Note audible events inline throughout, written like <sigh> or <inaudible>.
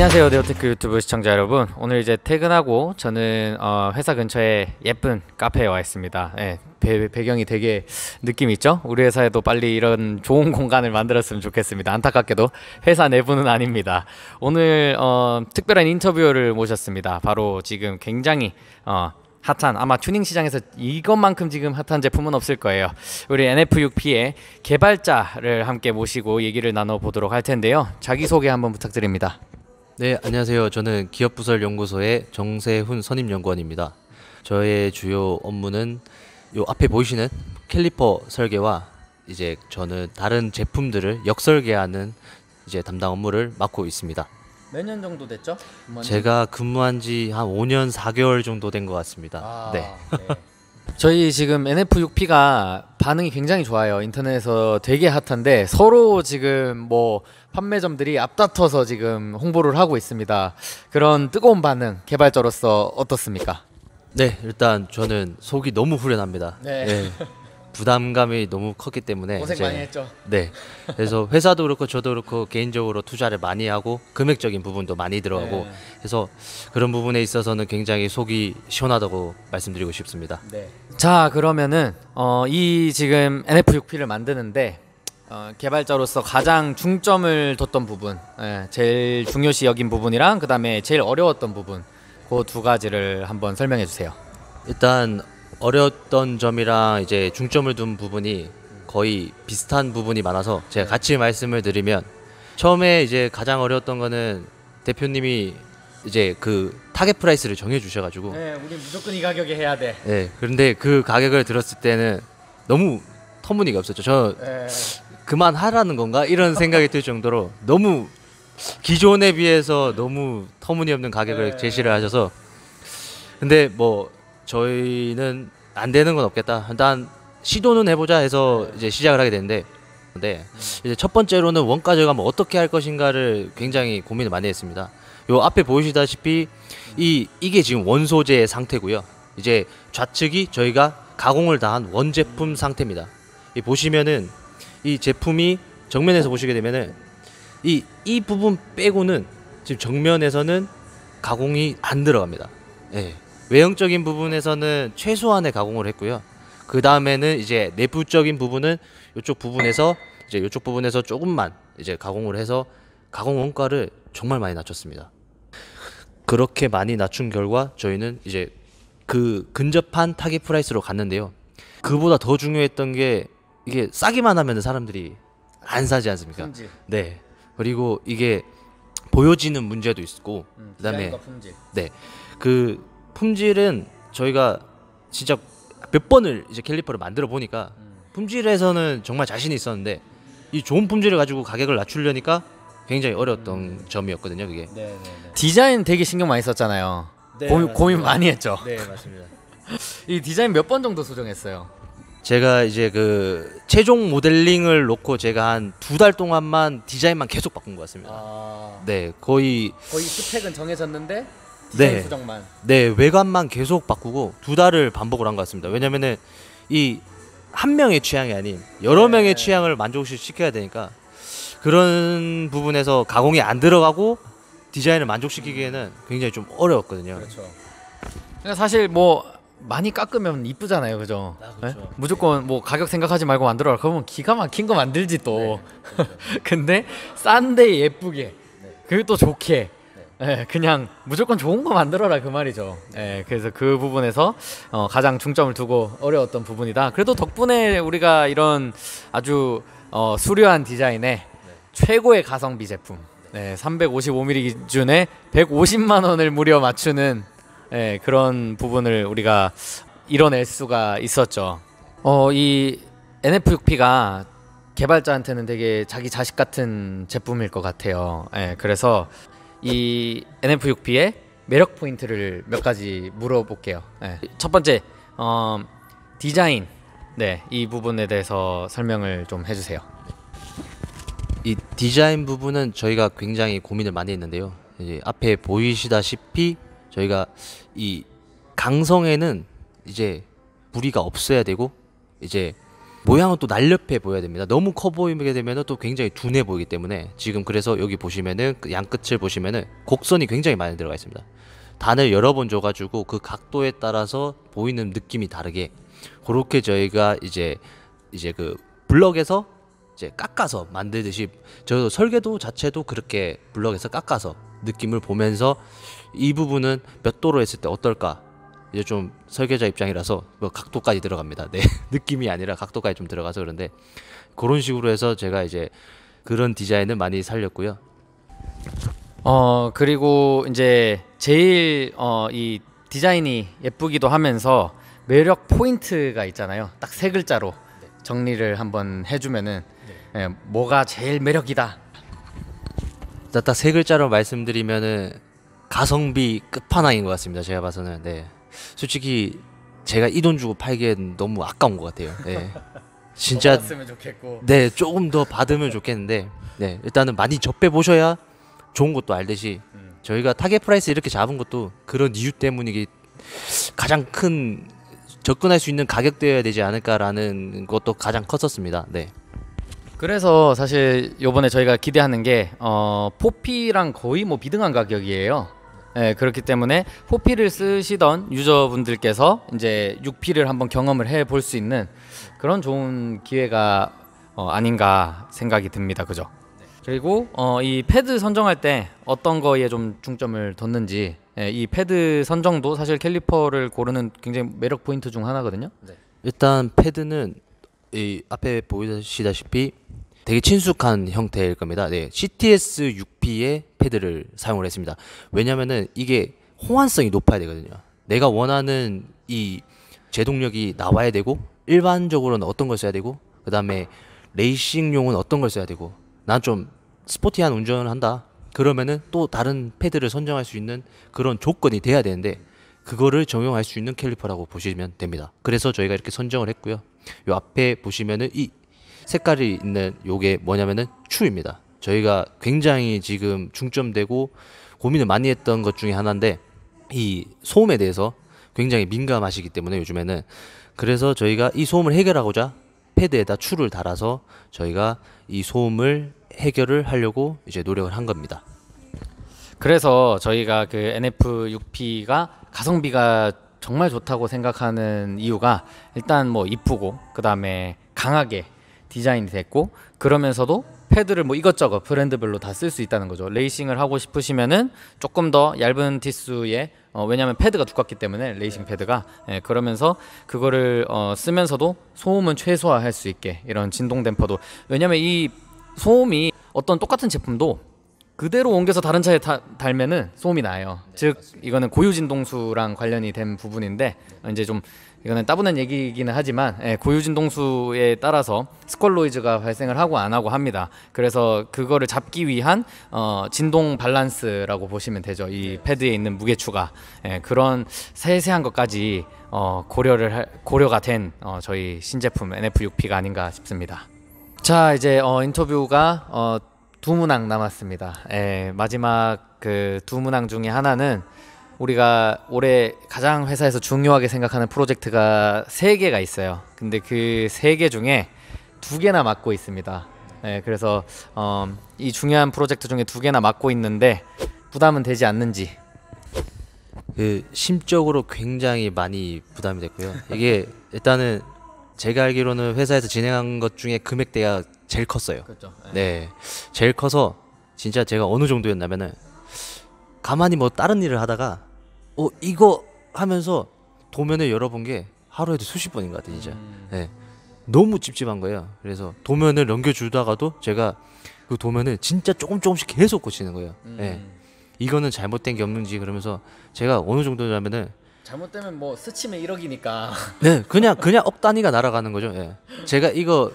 안녕하세요 네오테크 유튜브 시청자 여러분 오늘 이제 퇴근하고 저는 어, 회사 근처에 예쁜 카페에 와 있습니다 예, 배, 배경이 되게 느낌 있죠? 우리 회사에도 빨리 이런 좋은 공간을 만들었으면 좋겠습니다 안타깝게도 회사 내부는 아닙니다 오늘 어, 특별한 인터뷰를 모셨습니다 바로 지금 굉장히 어, 핫한 아마 튜닝 시장에서 이것만큼 지금 핫한 제품은 없을 거예요. 우리 NF6P의 개발자를 함께 모시고 얘기를 나눠 보도록 할 텐데요. 자기 소개 한번 부탁드립니다. 네, 안녕하세요. 저는 기업부설연구소의 정세훈 선임연구원입니다. 저의 주요 업무는 요 앞에 보이시는 캘리퍼 설계와 이제 저는 다른 제품들을 역설계하는 이제 담당 업무를 맡고 있습니다. 몇 년 정도 됐죠? 근무한 제가 근무한 지 한 5년 4개월 정도 된 것 같습니다. 아, 네. 네. 저희 지금 NF6P가 반응이 굉장히 좋아요. 인터넷에서 되게 핫한데 서로 지금 뭐 판매점들이 앞다퉈서 지금 홍보를 하고 있습니다. 그런 뜨거운 반응 개발자로서 어떻습니까? 네, 일단 저는 속이 너무 후련합니다. 네. 네. <laughs> 부담감이 너무 컸기 때문에 고생 이제, 많이 했죠. 네. 그래서 회사도 그렇고 저도 그렇고 개인적으로 투자를 많이 하고 금액적인 부분도 많이 들어가고 그래서 네. 그런 부분에 있어서는 굉장히 속이 시원하다고 말씀드리고 싶습니다. 네. 자 그러면은 어, 이 지금 NF6P를 만드는데 어, 개발자로서 가장 중점을 뒀던 부분, 예, 제일 중요시 여긴 부분이랑 그 다음에 제일 어려웠던 부분, 그 두 가지를 한번 설명해 주세요. 일단 어려웠던 점이랑 이제 중점을 둔 부분이 거의 비슷한 부분이 많아서 제가 같이 말씀을 드리면 처음에 이제 가장 어려웠던 거는 대표님이 이제 그 타겟 프라이스를 정해 주셔가지고 네, 우리 무조건 이 가격에 해야 돼. 네, 그런데 그 가격을 들었을 때는 너무 터무니가 없었죠. 저 네. 그만 하라는 건가 이런 생각이 들 정도로 너무 기존에 비해서 너무 터무니없는 가격을 네. 제시를 하셔서 근데 뭐 저희는 안 되는 건 없겠다. 일단 시도는 해보자 해서 네. 이제 시작을 하게 되는데 근데 네. 음. 이제 첫 번째로는 원가 절감을 뭐 어떻게 할 것인가를 굉장히 고민을 많이 했습니다. 요 앞에 보시다시피이 음. 이게 지금 원소재 상태고요. 이제 좌측이 저희가 가공을 다한 원제품 상태입니다. 이 보시면은 이 제품이 정면에서 네. 보시게 되면은 이 이 부분 빼고는 지금 정면에서는 가공이 안 들어갑니다. 예. 외형적인 부분에서는 최소한의 가공을 했고요. 그 다음에는 이제 내부적인 부분은 이쪽 부분에서 이제 이쪽 부분에서 조금만 이제 가공을 해서 가공 원가를 정말 많이 낮췄습니다. 그렇게 많이 낮춘 결과 저희는 이제 그 근접한 타겟 프라이스로 갔는데요. 그보다 더 중요했던 게 이게 싸기만 하면 사람들이 안 사지 않습니까? 품질. 네. 그리고 이게 보여지는 문제도 있고 음, 그다음에 네. 그 품질은 저희가 진짜 몇 번을 이제 캘리퍼를 만들어 보니까 음. 품질에서는 정말 자신이 있었는데 이 좋은 품질을 가지고 가격을 낮추려니까 굉장히 어려웠던 음. 점이었거든요. 그게 네, 네, 네. 디자인 되게 신경 많이 썼잖아요. 네, 고민, 고민 많이 했죠. 네 맞습니다. 이 디자인 몇 번 정도 수정했어요 제가 이제 그 최종 모델링을 놓고 제가 한 두 달 동안만 디자인만 계속 바꾼 것 같습니다. 아, 네 거의 거의 스펙은 정해졌는데 네. 수정만. 네, 외관만 계속 바꾸고 두 달을 반복을 한 것 같습니다. 왜냐면은 이 한 명의 취향이 아닌 여러 네. 명의 취향을 만족시켜야 되니까 그런 부분에서 가공이 안 들어가고 디자인을 만족시키기에는 음. 굉장히 좀 어려웠거든요. 그렇죠. 사실 뭐 많이 깎으면 이쁘잖아요, 그죠? 아, 그렇죠. 네? 무조건 뭐 가격 생각하지 말고 만들어라. 그러면 기가 막힌 거 만들지 또. 네, 그렇죠. <laughs> 근데 싼데 예쁘게, 네. 그리고 또 좋게. 네, 그냥 무조건 좋은 거 만들어라 그 말이죠. 네, 그래서 그 부분에서 어, 가장 중점을 두고 어려웠던 부분이다. 그래도 덕분에 우리가 이런 아주 어, 수려한 디자인의 최고의 가성비 제품, 네, 예, 355mm 기준에 150만 원을 무려 맞추는 네, 그런 부분을 우리가 이뤄낼 수가 있었죠. 어, 이 NF6P가 개발자한테는 되게 자기 자식 같은 제품일 것 같아요. 예, 그래서 이 NF6P의 매력 포인트를 몇 가지 물어볼게요. 네. 첫 번째 어, 디자인 네, 이 부분에 대해서 설명을 좀 해주세요. 이 디자인 부분은 저희가 굉장히 고민을 많이 했는데요. 이제 앞에 보이시다시피 저희가 이 강성에는 이제 무리가 없어야 되고 이제 모양은 또 날렵해 보여야 됩니다 너무 커 보이게 되면 또 굉장히 둔해 보이기 때문에 지금 그래서 여기 보시면은 그 양끝을 보시면은 곡선이 굉장히 많이 들어가 있습니다 단을 여러 번 줘가지고 그 각도에 따라서 보이는 느낌이 다르게 그렇게 저희가 이제 이제 그 블럭에서 이제 깎아서 만들듯이 저도 설계도 자체도 그렇게 블럭에서 깎아서 느낌을 보면서 이 부분은 몇 도로 했을 때 어떨까 이제 좀 설계자 입장이라서 뭐 각도까지 들어갑니다. 네. <laughs> 느낌이 아니라 각도까지 좀 들어가서 그런데 그런 식으로 해서 제가 이제 그런 디자인을 많이 살렸고요. 어 그리고 이제 제일 어이 디자인이 예쁘기도 하면서 매력 포인트가 있잖아요. 딱 세 글자로 정리를 한번 해주면은 네. 예, 뭐가 제일 매력이다. 딱 세 글자로 말씀드리면은 가성비 끝판왕인 것 같습니다. 제가 봐서는 네. 솔직히 제가 이 돈 주고 팔기엔 너무 아까운 것 같아요. 네. <laughs> 진짜 받았으면 좋겠고. 네, 조금 더 받으면 좋겠는데. 네, 일단은 많이 접해 보셔야 좋은 것도 알듯이 음. 저희가 타겟 프라이스 이렇게 잡은 것도 그런 이유 때문이기 가장 큰 접근할 수 있는 가격대여야 되지 않을까라는 것도 가장 컸었습니다. 네. 그래서 사실 요번에 저희가 기대하는 게 어, 포피랑 거의 뭐 비등한 가격이에요. 네, 그렇기 때문에 호피를 쓰시던 유저분들께서 이제 6피를 한번 경험을 해볼 수 있는 그런 좋은 기회가 어, 아닌가 생각이 듭니다. 그죠? 그리고 어, 이 패드 선정할 때 어떤 거에 좀 중점을 뒀는지 예, 이 패드 선정도 사실 캘리퍼를 고르는 굉장히 매력 포인트 중 하나거든요. 네. 일단 패드는 이 앞에 보이시다시피 되게 친숙한 형태일 겁니다. 네, CTS 6P의 패드를 사용을 했습니다. 왜냐면은 이게 호환성이 높아야 되거든요. 내가 원하는 이 제동력이 나와야 되고 일반적으로는 어떤 걸 써야 되고 그 다음에 레이싱용은 어떤 걸 써야 되고 난 좀 스포티한 운전을 한다 그러면은 또 다른 패드를 선정할 수 있는 그런 조건이 돼야 되는데 그거를 적용할 수 있는 캘리퍼라고 보시면 됩니다 그래서 저희가 이렇게 선정을 했고요 요 앞에 보시면은 이 색깔이 있는 요게 뭐냐면은 추입니다. 저희가 굉장히 지금 중점되고 고민을 많이 했던 것 중에 하나인데 이 소음에 대해서 굉장히 민감하시기 때문에 요즘에는 그래서 저희가 이 소음을 해결하고자 패드에다 추를 달아서 저희가 이 소음을 해결을 하려고 이제 노력을 한 겁니다. 그래서 저희가 그 NF6P가 가성비가 정말 좋다고 생각하는 이유가 일단 뭐 이쁘고 그다음에 강하게 디자인이 됐고 그러면서도 패드를 뭐 이것저것 브랜드별로 다 쓸 수 있다는 거죠. 레이싱을 하고 싶으시면은 조금 더 얇은 티수의 어, 왜냐하면 패드가 두껍기 때문에 레이싱 네. 패드가 예, 그러면서 그거를 어, 쓰면서도 소음은 최소화할 수 있게 이런 진동 댐퍼도 왜냐하면 이 소음이 어떤 똑같은 제품도 그대로 옮겨서 다른 차에 타, 달면은 소음이 나요. 네, 즉 맞습니다. 이거는 고유 진동수랑 관련이 된 부분인데 네. 이제 좀 이거는 따분한 얘기이기는 하지만 예, 고유진동수에 따라서 스컬로이즈가 발생을 하고 안 하고 합니다. 그래서 그거를 잡기 위한 어, 진동 밸런스라고 보시면 되죠. 이 네. 패드에 있는 무게추가 예, 그런 세세한 것까지 어, 고려를 할, 고려가 된 어, 저희 신제품 NF6P가 아닌가 싶습니다. 자 이제 어, 인터뷰가 어, 두 문항 남았습니다. 예, 마지막 그 두 문항 중에 하나는 우리가 올해 가장 회사에서 중요하게 생각하는 프로젝트가 세 개가 있어요. 근데 그 세 개 중에 두 개나 맡고 있습니다. 네, 그래서 어, 이 중요한 프로젝트 중에 두 개나 맡고 있는데 부담은 되지 않는지. 그 심적으로 굉장히 많이 부담이 됐고요. 이게 일단은 제가 알기로는 회사에서 진행한 것 중에 금액대가 제일 컸어요. 그렇죠. 네. 네. 제일 커서 진짜 제가 어느 정도였냐면은 가만히 뭐 다른 일을 하다가 어 이거 하면서 도면을 열어본 게 하루에도 수십 번인 것 같아요 진짜 음. 네. 너무 찝찝한 거예요 그래서 도면을 넘겨주다가도 제가 그 도면을 진짜 조금 조금씩 계속 고치는 거예요 음. 네. 이거는 잘못된 게 없는지 그러면서 제가 어느 정도냐면은 잘못되면 뭐 스치면 1억이니까 <laughs> 네 그냥 그냥 억 단위가 날아가는 거죠 예. 네. 제가 이거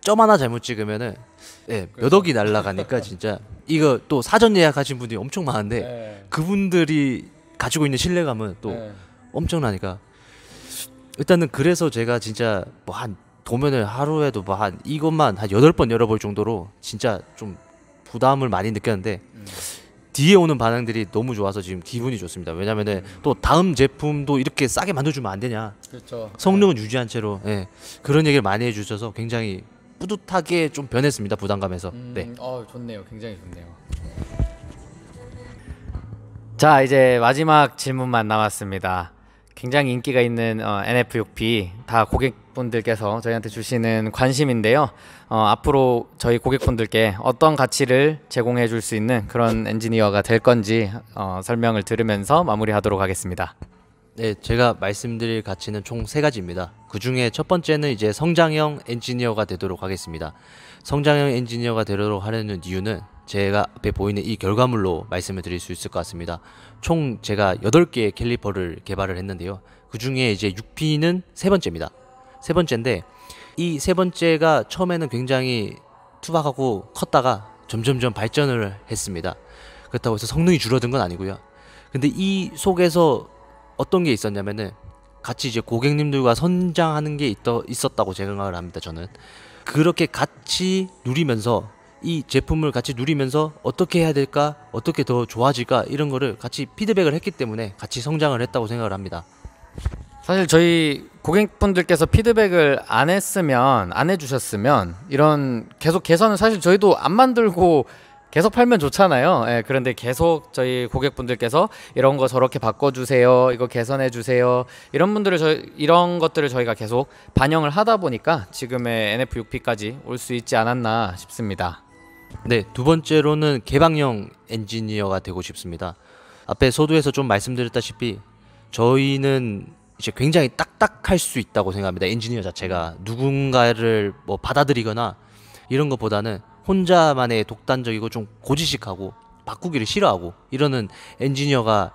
점 하나 잘못 찍으면은 예, 몇 억이 날라가니까 진짜 이거 또 사전 예약하신 분들이 엄청 많은데 네. 그분들이 가지고 있는 신뢰감은 또 네. 엄청나니까 일단은 그래서 제가 진짜 뭐 한 도면을 하루에도 뭐 한 이것만 한 여덟 번 열어볼 정도로 진짜 좀 부담을 많이 느꼈는데 음. 뒤에 오는 반응들이 너무 좋아서 지금 기분이 좋습니다. 왜냐면은 음. 또 다음 제품도 이렇게 싸게 만들어주면 안 되냐. 그렇죠. 성능은 네. 유지한 채로 예. 그런 얘기를 많이 해주셔서 굉장히 뿌듯하게 좀 변했습니다. 부담감에서. 음, 네. 어 좋네요. 굉장히 좋네요. 자 이제 마지막 질문만 남았습니다. 굉장히 인기가 있는 어, NF6P 다 고객분들께서 저희한테 주시는 관심인데요. 어, 앞으로 저희 고객분들께 어떤 가치를 제공해 줄 수 있는 그런 엔지니어가 될 건지 어, 설명을 들으면서 마무리하도록 하겠습니다. 네, 제가 말씀드릴 가치는 총 세 가지입니다. 그 중에 첫 번째는 이제 성장형 엔지니어가 되도록 하겠습니다. 성장형 엔지니어가 되도록 하려는 이유는 제가 앞에 보이는 이 결과물로 말씀을 드릴 수 있을 것 같습니다. 총 제가 8개의 캘리퍼를 개발을 했는데요. 그 중에 이제 6P는 세 번째입니다. 세 번째인데 이 세 번째가 처음에는 굉장히 투박하고 컸다가 점점점 발전을 했습니다. 그렇다고 해서 성능이 줄어든 건 아니고요. 근데 이 속에서 어떤 게 있었냐면은 같이 이제 고객님들과 선장하는 게 있더, 있었다고 생각을 합니다. 저는 그렇게 같이 누리면서 이 제품을 같이 누리면서 어떻게 해야 될까 어떻게 더 좋아질까 이런 거를 같이 피드백을 했기 때문에 같이 성장을 했다고 생각을 합니다. 사실 저희 고객분들께서 피드백을 안 했으면 안 해주셨으면 이런 계속 개선을 사실 저희도 안 만들고 계속 팔면 좋잖아요. 예, 그런데 계속 저희 고객분들께서 이런 거 저렇게 바꿔주세요. 이거 개선해 주세요. 이런 분들을 저희, 이런 것들을 저희가 계속 반영을 하다 보니까 지금의 NF6P까지 올 수 있지 않았나 싶습니다. 네, 두 번째로는 개방형 엔지니어가 되고 싶습니다. 앞에 서두에서 좀 말씀드렸다시피 저희는 이제 굉장히 딱딱할 수 있다고 생각합니다. 엔지니어 자체가 누군가를 뭐 받아들이거나 이런 것보다는 혼자만의 독단적이고 좀 고지식하고 바꾸기를 싫어하고 이러는 엔지니어가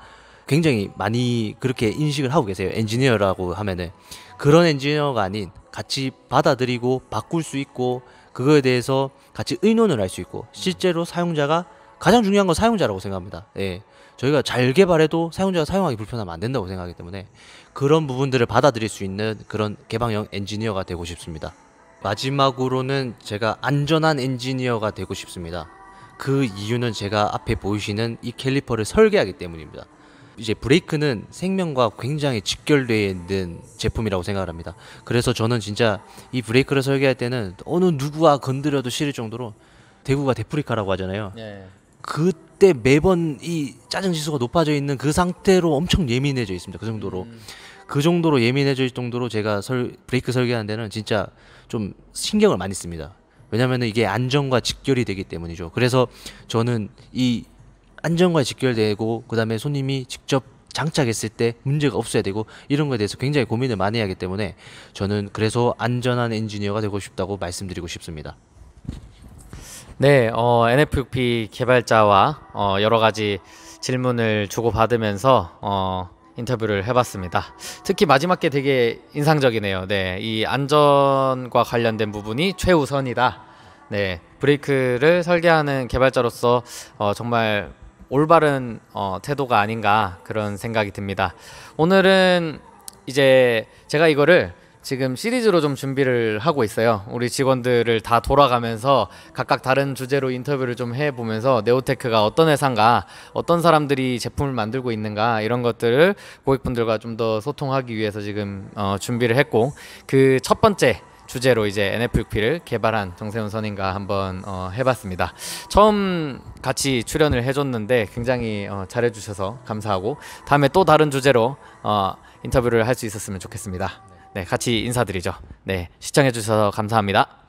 굉장히 많이 그렇게 인식을 하고 계세요. 엔지니어라고 하면은 그런 엔지니어가 아닌 같이 받아들이고 바꿀 수 있고 그거에 대해서 같이 의논을 할 수 있고 실제로 사용자가 가장 중요한 건 사용자라고 생각합니다. 예. 저희가 잘 개발해도 사용자가 사용하기 불편하면 안 된다고 생각하기 때문에 그런 부분들을 받아들일 수 있는 그런 개방형 엔지니어가 되고 싶습니다. 마지막으로는 제가 안전한 엔지니어가 되고 싶습니다. 그 이유는 제가 앞에 보이시는 이 캘리퍼를 설계하기 때문입니다. 이제 브레이크는 생명과 굉장히 직결되어 있는 제품이라고 생각을 합니다. 그래서 저는 진짜 이 브레이크를 설계할 때는 어느 누구와 건드려도 싫을 정도로 대구가 데프리카라고 하잖아요. 네. 그때 매번 이 짜증 지수가 높아져 있는 그 상태로 엄청 예민해져 있습니다. 그 정도로. 음. 그 정도로 예민해질 정도로 제가 설, 브레이크 설계하는 데는 진짜 좀 신경을 많이 씁니다. 왜냐면은 이게 안전과 직결이 되기 때문이죠. 그래서 저는 이 안전과 직결되고 그다음에 손님이 직접 장착했을 때 문제가 없어야 되고 이런 거에 대해서 굉장히 고민을 많이 하기 때문에 저는 그래서 안전한 엔지니어가 되고 싶다고 말씀드리고 싶습니다. 네, 어, NFP 개발자와 어, 여러 가지 질문을 주고받으면서 어, 인터뷰를 해봤습니다. 특히 마지막 게 되게 인상적이네요. 네, 이 안전과 관련된 부분이 최우선이다. 네, 브레이크를 설계하는 개발자로서 어, 정말 올바른 어, 태도가 아닌가 그런 생각이 듭니다. 오늘은 이제 제가 이거를 지금 시리즈로 좀 준비를 하고 있어요. 우리 직원들을 다 돌아가면서 각각 다른 주제로 인터뷰를 좀 해보면서 네오테크가 어떤 회사인가, 어떤 사람들이 제품을 만들고 있는가 이런 것들을 고객분들과 좀 더 소통하기 위해서 지금 어, 준비를 했고 그 첫 번째 주제로 이제 NFP를 개발한 정세훈 선인과 한번 어, 해봤습니다. 처음 같이 출연을 해줬는데 굉장히 어, 잘해주셔서 감사하고 다음에 또 다른 주제로 어, 인터뷰를 할 수 있었으면 좋겠습니다. 네, 같이 인사드리죠. 네, 시청해주셔서 감사합니다.